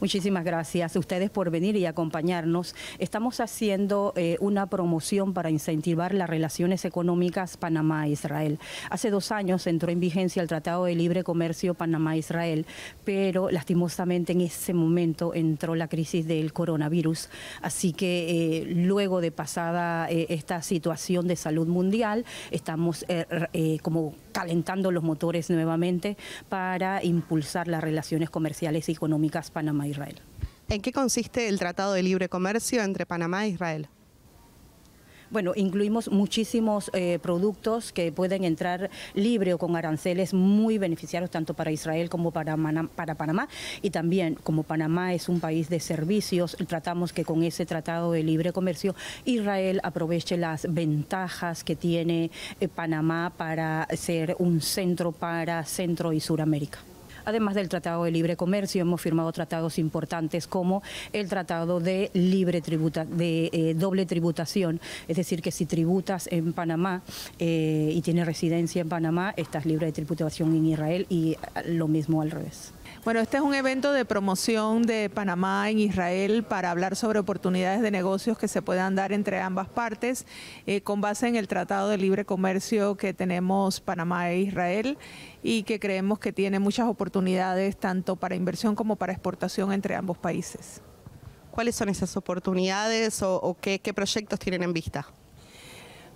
Muchísimas gracias a ustedes por venir y acompañarnos. Estamos haciendo eh, una promoción para incentivar las relaciones económicas Panamá-Israel. Hace dos años entró en vigencia el Tratado de Libre Comercio Panamá-Israel, pero lastimosamente en ese momento entró la crisis del coronavirus. Así que eh, luego de pasada eh, esta situación de salud mundial, estamos como calentando los motores nuevamente para impulsar las relaciones comerciales y económicas Panamá. Israel. ¿En qué consiste el Tratado de Libre Comercio entre Panamá e Israel? Bueno, incluimos muchísimos eh, productos que pueden entrar libre o con aranceles muy beneficiarios tanto para Israel como para, Panamá. Y también, como Panamá es un país de servicios, tratamos que con ese tratado de libre comercio Israel aproveche las ventajas que tiene eh, Panamá para ser un centro para Centro y Suramérica además del Tratado de Libre Comercio. Hemos firmado tratados importantes como el Tratado de Libre de eh, Doble Tributación, es decir, que si tributas en Panamá eh, y tienes residencia en Panamá, estás libre de tributación en Israel y ah, lo mismo al revés. Bueno, este es un evento de promoción de Panamá en Israel para hablar sobre oportunidades de negocios que se puedan dar entre ambas partes eh, con base en el Tratado de Libre Comercio que tenemos Panamá e Israel y que creemos que tiene muchas oportunidades tanto para inversión como para exportación entre ambos países. ¿Cuáles son esas oportunidades o, qué, proyectos tienen en vista?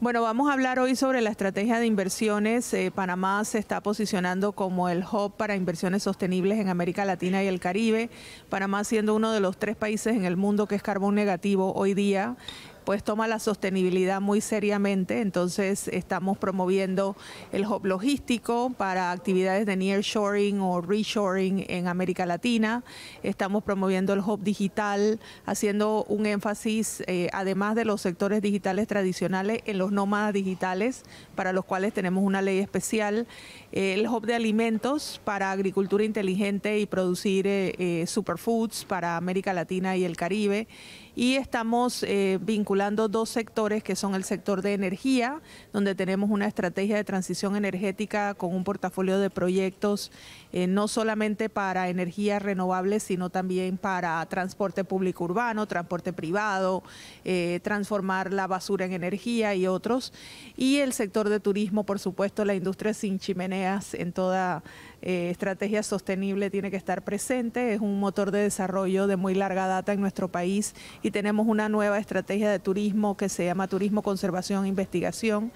Bueno, vamos a hablar hoy sobre la estrategia de inversiones. Eh, Panamá se está posicionando como el hub para inversiones sostenibles en América Latina y el Caribe. Panamá siendo uno de los tres países en el mundo que es carbón negativo hoy día pues toma la sostenibilidad muy seriamente, entonces estamos promoviendo el hub logístico para actividades de nearshoring o reshoring en América Latina, estamos promoviendo el hub digital, haciendo un énfasis, eh, además de los sectores digitales tradicionales, en los nómadas digitales, para los cuales tenemos una ley especial, el hub de alimentos para agricultura inteligente y producir eh, eh, superfoods para América Latina y el Caribe, y estamos vinculados dos sectores que son el sector de energía, donde tenemos una estrategia de transición energética con un portafolio de proyectos eh, no solamente para energías renovables, sino también para transporte público urbano, transporte privado, eh, transformar la basura en energía y otros. Y el sector de turismo, por supuesto, la industria sin chimeneas en toda eh, estrategia sostenible tiene que estar presente. Es un motor de desarrollo de muy larga data en nuestro país y tenemos una nueva estrategia de turismo que se llama Turismo Conservación e Investigación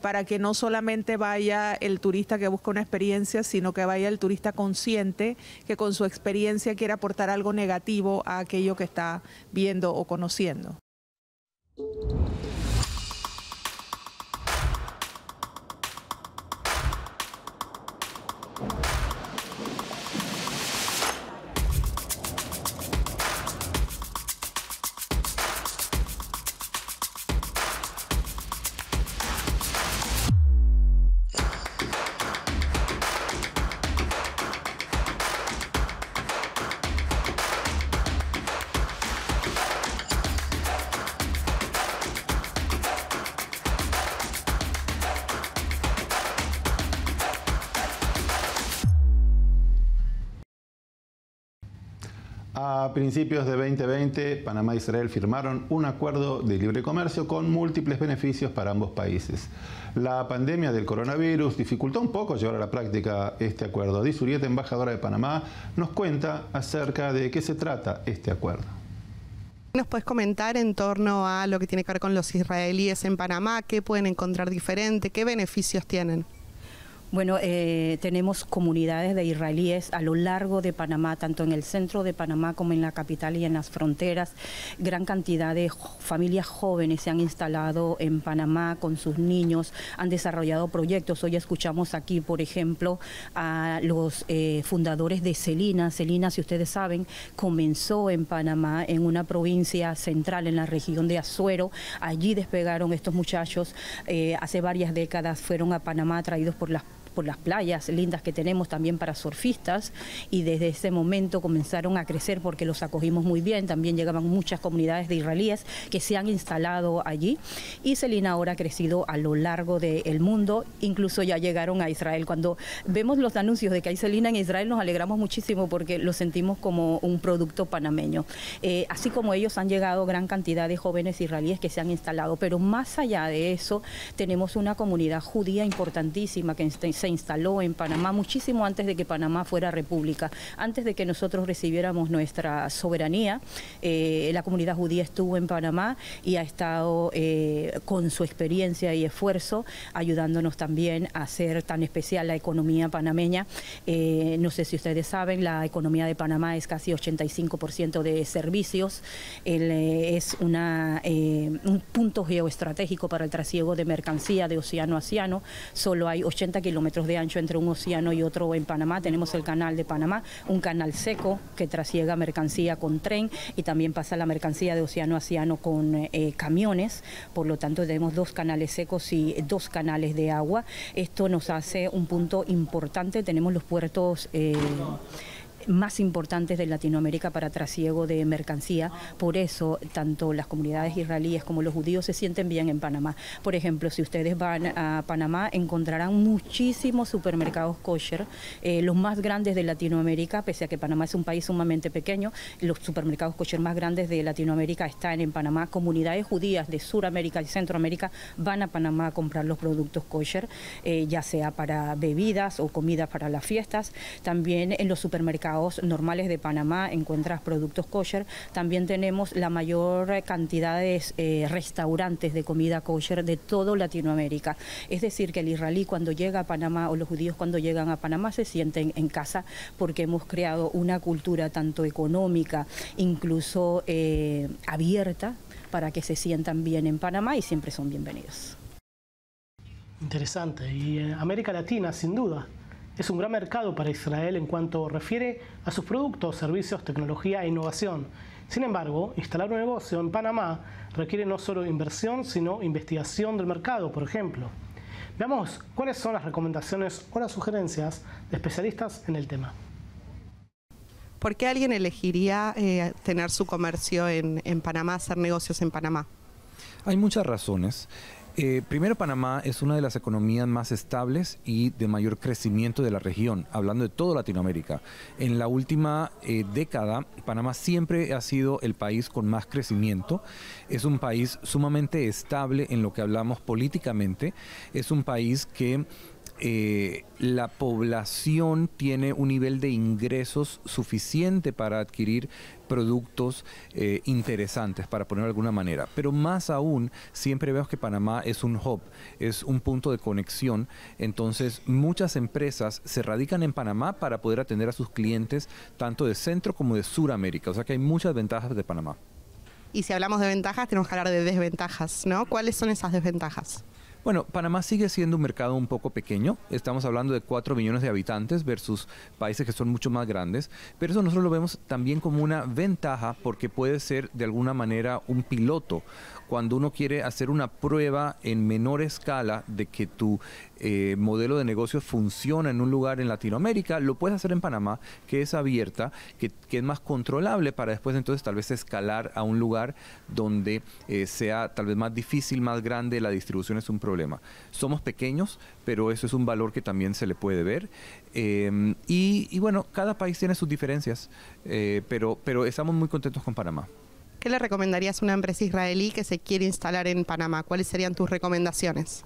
para que no solamente vaya el turista que busca una experiencia, sino que vaya el turista consciente que con su experiencia quiere aportar algo negativo a aquello que está viendo o conociendo. A principios de 2020, Panamá e Israel firmaron un acuerdo de libre comercio con múltiples beneficios para ambos países. La pandemia del coronavirus dificultó un poco llevar a la práctica este acuerdo. Disurieta, embajadora de Panamá, nos cuenta acerca de qué se trata este acuerdo. ¿Nos puedes comentar en torno a lo que tiene que ver con los israelíes en Panamá? ¿Qué pueden encontrar diferente? ¿Qué beneficios tienen? Bueno, eh, tenemos comunidades de israelíes a lo largo de Panamá, tanto en el centro de Panamá como en la capital y en las fronteras. Gran cantidad de familias jóvenes se han instalado en Panamá con sus niños, han desarrollado proyectos. Hoy escuchamos aquí, por ejemplo, a los eh, fundadores de Celina. Celina, si ustedes saben, comenzó en Panamá, en una provincia central, en la región de Azuero. Allí despegaron estos muchachos. Eh, hace varias décadas fueron a Panamá traídos por las por las playas lindas que tenemos también para surfistas y desde ese momento comenzaron a crecer porque los acogimos muy bien, también llegaban muchas comunidades de israelíes que se han instalado allí y selina ahora ha crecido a lo largo del mundo, incluso ya llegaron a Israel. Cuando vemos los anuncios de que hay selina en Israel nos alegramos muchísimo porque lo sentimos como un producto panameño. Eh, así como ellos han llegado gran cantidad de jóvenes israelíes que se han instalado, pero más allá de eso tenemos una comunidad judía importantísima que está se instaló en Panamá muchísimo antes de que Panamá fuera república, antes de que nosotros recibiéramos nuestra soberanía. Eh, la comunidad judía estuvo en Panamá y ha estado eh, con su experiencia y esfuerzo ayudándonos también a hacer tan especial la economía panameña. Eh, no sé si ustedes saben, la economía de Panamá es casi 85% de servicios. es un punto geoestratégico para el trasiego de mercancía de océano a océano. Solo hay 80 kilómetros de ancho entre un océano y otro en Panamá. Tenemos el canal de Panamá, un canal seco que trasiega mercancía con tren y también pasa la mercancía de océano a océano con eh, camiones. Por lo tanto, tenemos dos canales secos y dos canales de agua. Esto nos hace un punto importante. Tenemos los puertos... Eh, más importantes de Latinoamérica para trasiego de mercancía. Por eso, tanto las comunidades israelíes como los judíos se sienten bien en Panamá. Por ejemplo, si ustedes van a Panamá, encontrarán muchísimos supermercados kosher, eh, los más grandes de Latinoamérica, pese a que Panamá es un país sumamente pequeño, los supermercados kosher más grandes de Latinoamérica están en Panamá. Comunidades judías de Suramérica y Centroamérica van a Panamá a comprar los productos kosher, eh, ya sea para bebidas o comidas para las fiestas. También en los supermercados normales de Panamá encuentras productos kosher, también tenemos la mayor cantidad de eh, restaurantes de comida kosher de todo Latinoamérica. Es decir, que el israelí cuando llega a Panamá o los judíos cuando llegan a Panamá se sienten en casa porque hemos creado una cultura tanto económica, incluso eh, abierta, para que se sientan bien en Panamá y siempre son bienvenidos. Interesante. Y eh, América Latina, sin duda, es un gran mercado para Israel en cuanto refiere a sus productos, servicios, tecnología e innovación. Sin embargo, instalar un negocio en Panamá requiere no solo inversión, sino investigación del mercado, por ejemplo. Veamos cuáles son las recomendaciones o las sugerencias de especialistas en el tema. ¿Por qué alguien elegiría eh, tener su comercio en Panamá, hacer negocios en Panamá? Hay muchas razones. Eh, primero, Panamá es una de las economías más estables y de mayor crecimiento de la región, hablando de toda Latinoamérica. En la última eh, década, Panamá siempre ha sido el país con más crecimiento. Es un país sumamente estable en lo que hablamos políticamente. Es un país que eh, la población tiene un nivel de ingresos suficiente para adquirir productos eh, interesantes, para ponerlo de alguna manera. Pero más aún, siempre vemos que Panamá es un hub, es un punto de conexión. Entonces, muchas empresas se radican en Panamá para poder atender a sus clientes, tanto de Centro como de Suramérica. O sea que hay muchas ventajas de Panamá. Y si hablamos de ventajas, tenemos que hablar de desventajas, ¿no? ¿Cuáles son esas desventajas? Bueno, Panamá sigue siendo un mercado un poco pequeño. Estamos hablando de 4 millones de habitantes versus países que son mucho más grandes. Pero eso nosotros lo vemos también como una ventaja porque puede ser de alguna manera un piloto cuando uno quiere hacer una prueba en menor escala de que tu eh, modelo de negocio funciona en un lugar en Latinoamérica, lo puedes hacer en Panamá, que es abierta, que, es más controlable para después entonces tal vez escalar a un lugar donde eh, sea tal vez más difícil, más grande, la distribución es un problema. Somos pequeños, pero eso es un valor que también se le puede ver. Em, y, y, bueno, cada país tiene sus diferencias, eh, pero estamos muy contentos con Panamá. ¿Qué le recomendarías a una empresa israelí que se quiere instalar en Panamá? ¿Cuáles serían tus recomendaciones?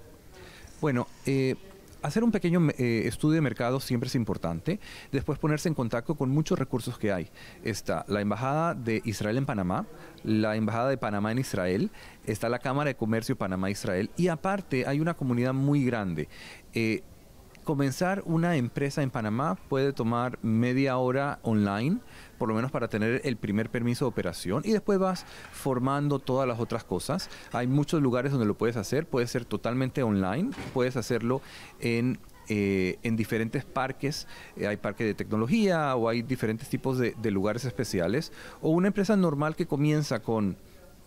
Bueno, eh, hacer un pequeño eh, estudio de mercado siempre es importante. Después ponerse en contacto con muchos recursos que hay. Está la Embajada de Israel en Panamá, la Embajada de Panamá en Israel, está la Cámara de Comercio Panamá-Israel y aparte hay una comunidad muy grande. Eh, Comenzar una empresa en Panamá puede tomar media hora online, por lo menos para tener el primer permiso de operación y después vas formando todas las otras cosas. Hay muchos lugares donde lo puedes hacer, puede ser totalmente online, puedes hacerlo en eh, diferentes parques. Eh, hay parques de tecnología o hay diferentes tipos de, lugares especiales. O una empresa normal que comienza con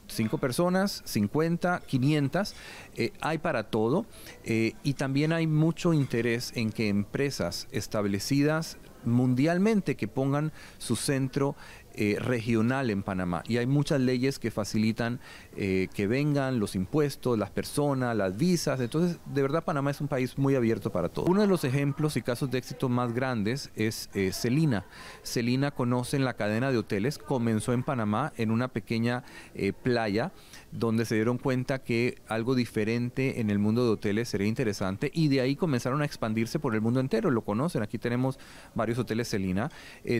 5 personas, 50, 500, eh, hay para todo eh, y también hay mucho interés en que empresas establecidas mundialmente que pongan su centro eh, regional en Panamá y hay muchas leyes que facilitan eh, que vengan los impuestos, las personas, las visas. Entonces, de verdad, Panamá es un país muy abierto para todo. Uno de los ejemplos y casos de éxito más grandes es eh, Celina. Celina conocen la cadena de hoteles, comenzó en Panamá en una pequeña playa donde se dieron cuenta que algo diferente en el mundo de hoteles sería interesante y de ahí comenzaron a expandirse por el mundo entero. Lo conocen, aquí tenemos varios hoteles Celina,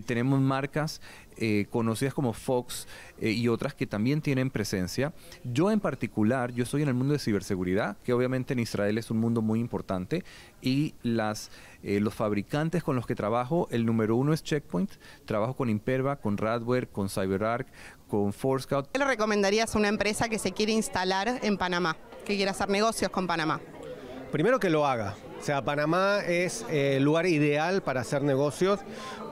tenemos marcas eh, conocidas como Fox eh, y otras que también tienen presencia. Yo en particular, yo estoy en el mundo de ciberseguridad, que obviamente en Israel es un mundo muy importante, y las, eh, los fabricantes con los que trabajo, el número uno es Checkpoint, trabajo con Imperva, con Radware, con CyberArk, con Forescout. ¿Qué le recomendarías a una empresa que se quiere instalar en Panamá, que quiera hacer negocios con Panamá? primero que lo haga. O sea, Panamá es eh, el lugar ideal para hacer negocios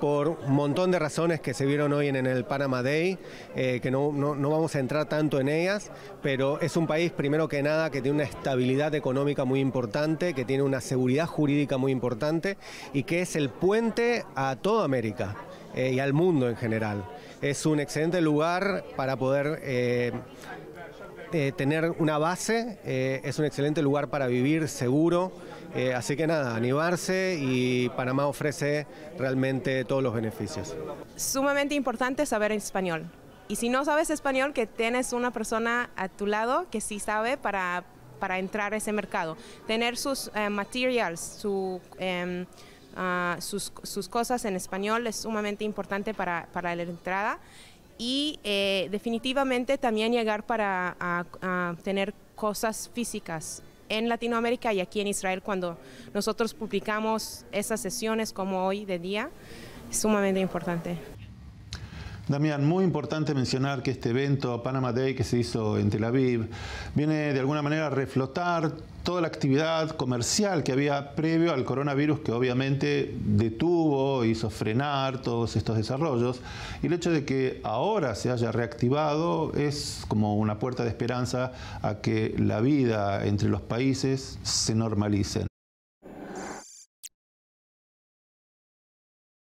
por un montón de razones que se vieron hoy en el Panama Day, eh, que no, vamos a entrar tanto en ellas, pero es un país, primero que nada, que tiene una estabilidad económica muy importante, que tiene una seguridad jurídica muy importante y que es el puente a toda América eh, y al mundo en general. Es un excelente lugar para poder... Eh, tener una base, eh, es un excelente lugar para vivir seguro, eh, así que nada, animarse y Panamá ofrece realmente todos los beneficios. Sumamente importante saber español. Y si no sabes español, que tienes una persona a tu lado que sí sabe para, para entrar a ese mercado. Tener sus materials, su... Em, ah, sus, sus, cosas en español es sumamente importante para, para la entrada y eh, definitivamente también llegar para tener cosas físicas en Latinoamérica y aquí en Israel cuando nosotros publicamos esas sesiones como hoy de día, es sumamente importante. Damián, muy importante mencionar que este evento Panama Day que se hizo en Tel Aviv viene de alguna manera a reflotar toda la actividad comercial que había previo al coronavirus que obviamente detuvo, hizo frenar todos estos desarrollos y el hecho de que ahora se haya reactivado es como una puerta de esperanza a que la vida entre los países se normalice.